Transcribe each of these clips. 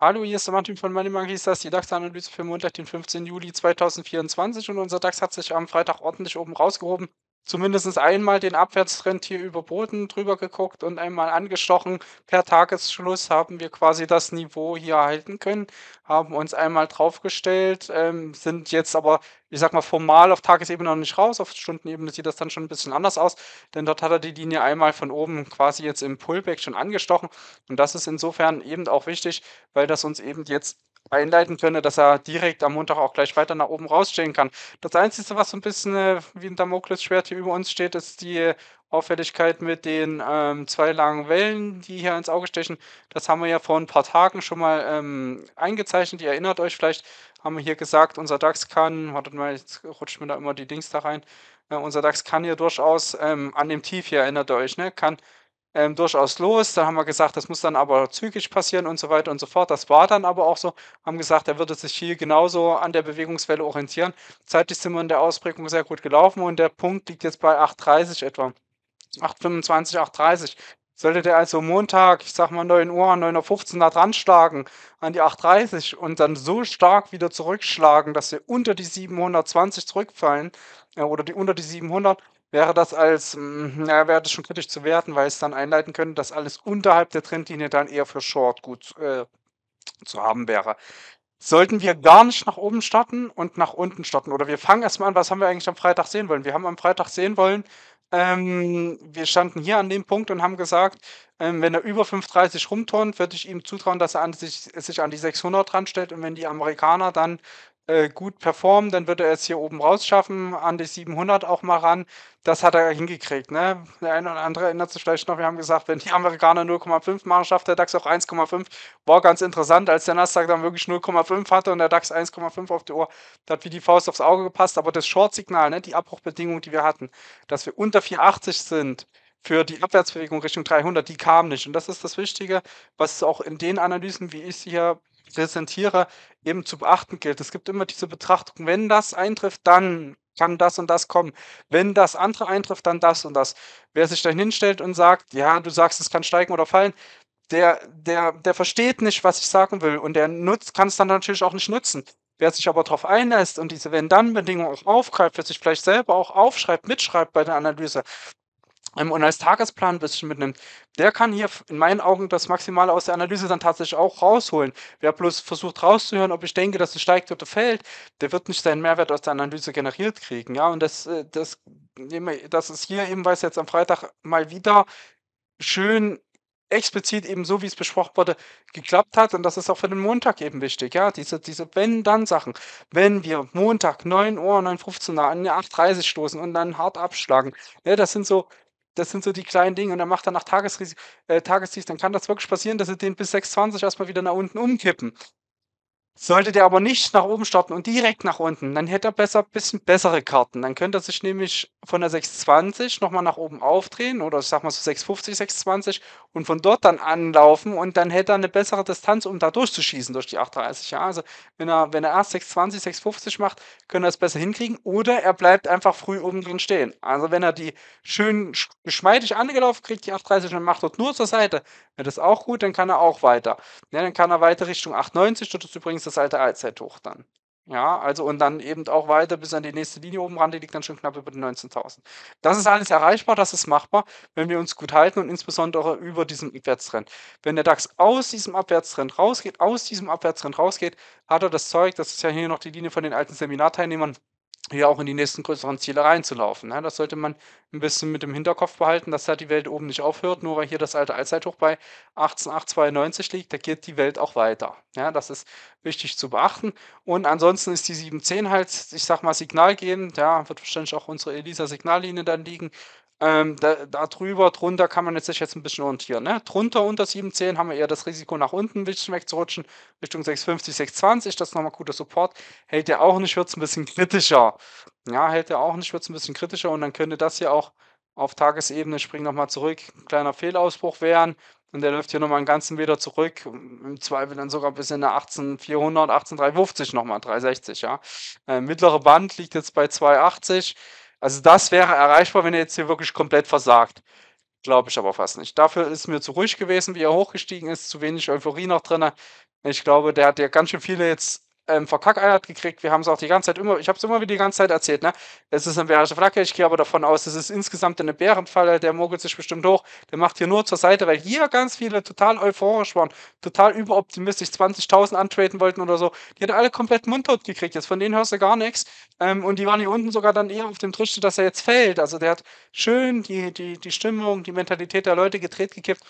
Hallo, hier ist der Martin von Money Monkeys, das ist die DAX-Analyse für Montag, den 15. Juli 2024 und unser DAX hat sich am Freitag ordentlich oben rausgehoben zumindest einmal den Abwärtstrend hier über Boden drüber geguckt und einmal angestochen. Per Tagesschluss haben wir quasi das Niveau hier halten können, haben uns einmal draufgestellt, ähm, sind jetzt aber, ich sag mal, formal auf Tagesebene noch nicht raus. Auf Stundenebene sieht das dann schon ein bisschen anders aus, denn dort hat er die Linie einmal von oben quasi jetzt im Pullback schon angestochen. Und das ist insofern eben auch wichtig, weil das uns eben jetzt einleiten könne, dass er direkt am Montag auch gleich weiter nach oben rausstehen kann. Das Einzige, was so ein bisschen äh, wie ein Damoklesschwert hier über uns steht, ist die Auffälligkeit mit den ähm, zwei langen Wellen, die hier ins Auge stechen. Das haben wir ja vor ein paar Tagen schon mal ähm, eingezeichnet. Ihr erinnert euch vielleicht, haben wir hier gesagt, unser DAX kann, wartet mal, jetzt rutscht mir da immer die Dings da rein, äh, unser DAX kann hier durchaus ähm, an dem Tief hier, erinnert ihr euch, ne, kann ähm, durchaus los. Da haben wir gesagt, das muss dann aber zügig passieren und so weiter und so fort. Das war dann aber auch so. Haben gesagt, er würde sich hier genauso an der Bewegungswelle orientieren. Zeitlich sind wir in der Ausprägung sehr gut gelaufen und der Punkt liegt jetzt bei 8,30 etwa. 8,25, 8,30. Sollte der also Montag, ich sag mal 9 Uhr, 9.15 Uhr da dran schlagen, an die 8.30 und dann so stark wieder zurückschlagen, dass wir unter die 720 zurückfallen äh, oder die, unter die 700, wäre das als, naja, mm, wäre das schon kritisch zu werten, weil es dann einleiten könnte, dass alles unterhalb der Trendlinie dann eher für Short gut äh, zu haben wäre. Sollten wir gar nicht nach oben starten und nach unten starten? Oder wir fangen erstmal an, was haben wir eigentlich am Freitag sehen wollen? Wir haben am Freitag sehen wollen, ähm, wir standen hier an dem Punkt und haben gesagt, ähm, wenn er über 5,30 rumturnt, würde ich ihm zutrauen, dass er an sich, sich, an die 600 dran stellt. Und wenn die Amerikaner dann äh, gut performen, dann wird er es hier oben rausschaffen, an die 700 auch mal ran. Das hat er hingekriegt. Ne? Der eine oder andere erinnert sich vielleicht noch, wir haben gesagt, wenn die Amerikaner 0,5 machen, schafft der DAX auch 1,5. War ganz interessant, als der Nasdaq dann wirklich 0,5 hatte und der DAX 1,5 auf die Uhr, da hat wie die Faust aufs Auge gepasst. Aber das Short-Signal, ne, die Abbruchbedingungen, die wir hatten, dass wir unter 4,80 sind, für die Abwärtsbewegung Richtung 300, die kam nicht. Und das ist das Wichtige, was auch in den Analysen, wie ich sie hier Präsentierer eben zu beachten gilt. Es gibt immer diese Betrachtung, wenn das eintrifft, dann kann das und das kommen. Wenn das andere eintrifft, dann das und das. Wer sich dann hinstellt und sagt, ja, du sagst, es kann steigen oder fallen, der, der, der versteht nicht, was ich sagen will und der nutzt, kann es dann natürlich auch nicht nutzen. Wer sich aber darauf einlässt und diese wenn dann bedingungen auch aufgreift, wer sich vielleicht selber auch aufschreibt, mitschreibt bei der Analyse, ähm, und als Tagesplan ein bisschen mitnimmt, der kann hier in meinen Augen das Maximale aus der Analyse dann tatsächlich auch rausholen. Wer bloß versucht rauszuhören, ob ich denke, dass es steigt oder fällt, der wird nicht seinen Mehrwert aus der Analyse generiert kriegen. Ja, und das, äh, das, das ist hier es jetzt am Freitag mal wieder schön explizit eben so, wie es besprochen wurde, geklappt hat. Und das ist auch für den Montag eben wichtig. Ja, diese, diese Wenn-Dann-Sachen. Wenn wir Montag 9 Uhr, 9.15 Uhr an 8.30 Uhr stoßen und dann hart abschlagen. Ja, das sind so das sind so die kleinen Dinge. Und dann macht er nach Tagesrisiko, äh, Tagesdienst, dann kann das wirklich passieren, dass sie den bis 6,20 erstmal wieder nach unten umkippen. Sollte der aber nicht nach oben starten und direkt nach unten, dann hätte er besser ein bisschen bessere Karten. Dann könnte er sich nämlich von der 620 nochmal nach oben aufdrehen oder ich sag mal so 650, 620 und von dort dann anlaufen und dann hätte er eine bessere Distanz, um da durchzuschießen durch die 830. Ja, also wenn er, wenn er erst 620, 650 macht, könnte er es besser hinkriegen oder er bleibt einfach früh oben drin stehen. Also wenn er die schön geschmeidig angelaufen kriegt, die 830 und macht dort nur zur Seite, wäre das auch gut, dann kann er auch weiter. Ja, dann kann er weiter Richtung 890, dort ist übrigens das alte Allzeithoch dann. Ja, also und dann eben auch weiter bis an die nächste Linie oben ran, die liegt dann schon knapp über den 19.000. Das ist alles erreichbar, das ist machbar, wenn wir uns gut halten und insbesondere über diesen Abwärtstrend. Wenn der DAX aus diesem Abwärtstrend rausgeht, aus diesem Abwärtstrend rausgeht, hat er das Zeug, das ist ja hier noch die Linie von den alten Seminarteilnehmern, hier auch in die nächsten größeren Ziele reinzulaufen. Ne? Das sollte man ein bisschen mit dem Hinterkopf behalten, dass da die Welt oben nicht aufhört, nur weil hier das alte Allzeithoch bei 18,892 liegt, da geht die Welt auch weiter. das ist wichtig zu beachten. Und ansonsten ist die 710 halt, ich sag mal, signalgebend, ja, wird wahrscheinlich auch unsere Elisa-Signallinie dann liegen. Ähm, da, da, drüber, drunter kann man jetzt sich jetzt ein bisschen orientieren. Ne? Drunter unter 7,10 haben wir eher das Risiko nach unten ein bisschen wegzurutschen, Richtung 6,50, 6,20. Das ist nochmal guter Support. Hält der auch nicht, wird es ein bisschen kritischer. Ja, hält der auch nicht, wird es ein bisschen kritischer und dann könnte das hier auch auf Tagesebene spring nochmal zurück. Ein kleiner Fehlausbruch wären. Und der läuft hier nochmal einen ganzen Meter zurück. Im Zweifel dann sogar bis in der 18400, 18350 nochmal, 360, ja. Äh, mittlere Band liegt jetzt bei 280. Also das wäre erreichbar, wenn er jetzt hier wirklich komplett versagt. Glaube ich aber fast nicht. Dafür ist mir zu ruhig gewesen, wie er hochgestiegen ist, zu wenig Euphorie noch drin. Ich glaube, der hat ja ganz schön viele jetzt ähm, verkackeiert gekriegt. Wir haben es auch die ganze Zeit immer, ich habe es immer wieder die ganze Zeit erzählt, ne? Es ist eine bärische Flagge. Ich gehe aber davon aus, es ist insgesamt eine Bärenfalle. Der mogelt sich bestimmt hoch. Der macht hier nur zur Seite, weil hier ganz viele total euphorisch waren, total überoptimistisch 20.000 antreten wollten oder so. Die hat alle komplett mundtot gekriegt. Jetzt von denen hörst du gar nichts. Ähm, und die waren hier unten sogar dann eher auf dem Tisch, dass er jetzt fällt. Also der hat schön die, die, die Stimmung, die Mentalität der Leute gedreht gekippt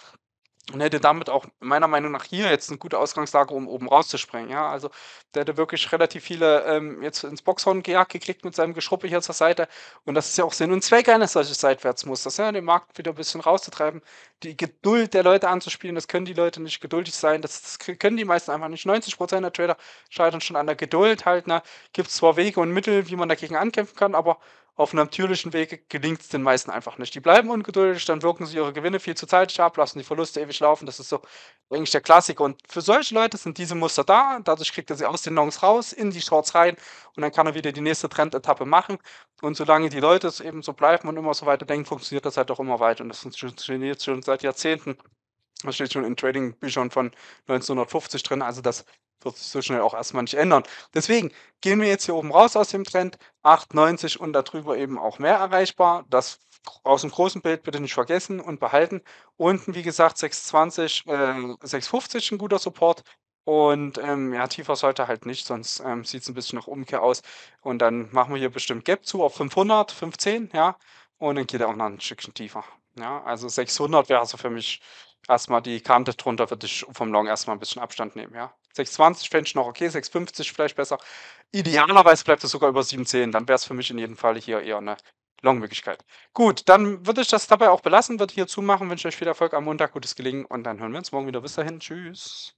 und hätte damit auch meiner Meinung nach hier jetzt eine gute Ausgangslage, um oben rauszuspringen. Ja, also der hätte wirklich relativ viele ähm, jetzt ins Boxhorn gejagt gekriegt mit seinem Geschruppe hier zur Seite. Und das ist ja auch Sinn und Zweck eines solchen Seitwärtsmusters, ja, den Markt wieder ein bisschen rauszutreiben, die Geduld der Leute anzuspielen. Das können die Leute nicht geduldig sein. Das, das können die meisten einfach nicht. 90 Prozent der Trader scheitern schon an der Geduld halt. Ne? Gibt es zwar Wege und Mittel, wie man dagegen ankämpfen kann, aber auf natürlichen Weg gelingt es den meisten einfach nicht. Die bleiben ungeduldig, dann wirken sie ihre Gewinne viel zu zeitig ab, lassen die Verluste ewig laufen. Das ist so eigentlich der Klassiker. Und für solche Leute sind diese Muster da. Dadurch kriegt er sie aus den Longs raus, in die Shorts rein und dann kann er wieder die nächste Trendetappe machen. Und solange die Leute es eben so bleiben und immer so weiter denken, funktioniert das halt auch immer weiter. Und das funktioniert schon seit Jahrzehnten. Das steht schon in Trading-Büchern von 1950 drin, also das wird sich so schnell auch erstmal nicht ändern. Deswegen gehen wir jetzt hier oben raus aus dem Trend, 8,90 und darüber eben auch mehr erreichbar. Das aus dem großen Bild bitte nicht vergessen und behalten. Unten, wie gesagt, 6,20, äh, 6,50 ein guter Support. Und ähm, ja, tiefer sollte halt nicht, sonst ähm, sieht es ein bisschen nach Umkehr aus. Und dann machen wir hier bestimmt Gap zu auf 500, 15, ja. Und dann geht er auch noch ein Stückchen tiefer. Ja, also 600 wäre also für mich erstmal die Kante drunter würde ich vom Long erstmal ein bisschen Abstand nehmen, ja. 6,20 fände ich noch okay, 6,50 vielleicht besser. Idealerweise bleibt es sogar über 7,10, dann wäre es für mich in jedem Fall hier eher eine Long-Möglichkeit. Gut, dann würde ich das dabei auch belassen, würde hier zumachen, wünsche euch viel Erfolg am Montag, gutes Gelingen und dann hören wir uns morgen wieder. Bis dahin, tschüss.